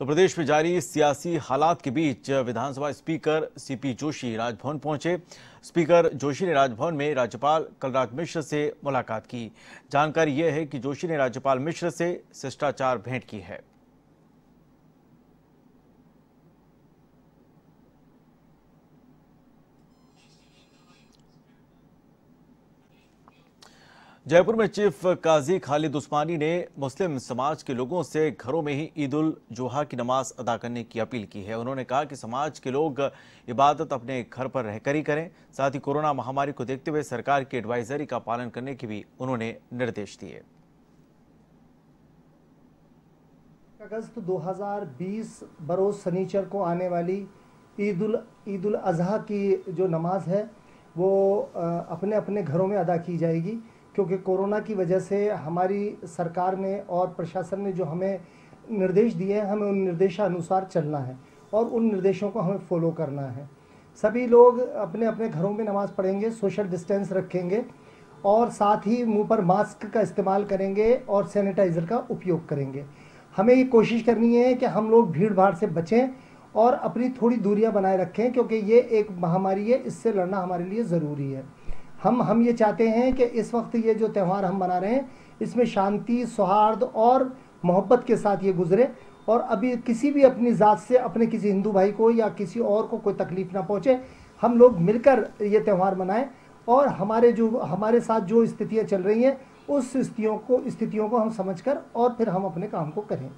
तो प्रदेश में जारी सियासी हालात के बीच विधानसभा स्पीकर सीपी जोशी राजभवन पहुंचे स्पीकर जोशी ने राजभवन में राज्यपाल कलराज मिश्र से मुलाकात की जानकारी यह है कि जोशी ने राज्यपाल मिश्र से शिष्टाचार भेंट की है जयपुर में चीफ काजी खालिद उस्मानी ने मुस्लिम समाज के लोगों से घरों में ही ईद उल जुहा की नमाज अदा करने की अपील की है उन्होंने कहा कि समाज के लोग इबादत अपने घर पर रहकर ही करें साथ ही कोरोना महामारी को देखते हुए सरकार की एडवाइजरी का पालन करने के भी उन्होंने निर्देश दिए अगस्त 2020 बरोज सनीचर को आने वाली ईद उल ईद उल अजहा की जो नमाज है वो अपने अपने घरों में अदा की जाएगी क्योंकि कोरोना की वजह से हमारी सरकार ने और प्रशासन ने जो हमें निर्देश दिए हैं हमें उन निर्देशानुसार चलना है और उन निर्देशों को हमें फॉलो करना है सभी लोग अपने अपने घरों में नमाज़ पढ़ेंगे सोशल डिस्टेंस रखेंगे और साथ ही मुंह पर मास्क का इस्तेमाल करेंगे और सैनिटाइज़र का उपयोग करेंगे हमें ये कोशिश करनी है कि हम लोग भीड़ भाड़ से बचें और अपनी थोड़ी दूरियां बनाए रखें क्योंकि ये एक महामारी है इससे लड़ना हमारे लिए ज़रूरी है हम हम ये चाहते हैं कि इस वक्त ये जो त्यौहार हम मना रहे हैं इसमें शांति सौहार्द और मोहब्बत के साथ ये गुजरे और अभी किसी भी अपनी ज़ात से अपने किसी हिंदू भाई को या किसी और को कोई तकलीफ़ ना पहुँचे हम लोग मिलकर ये त्यौहार मनाएं और हमारे जो हमारे साथ जो स्थितियाँ चल रही हैं उस स्थितियों को स्थितियों को हम समझकर और फिर हम अपने काम को करें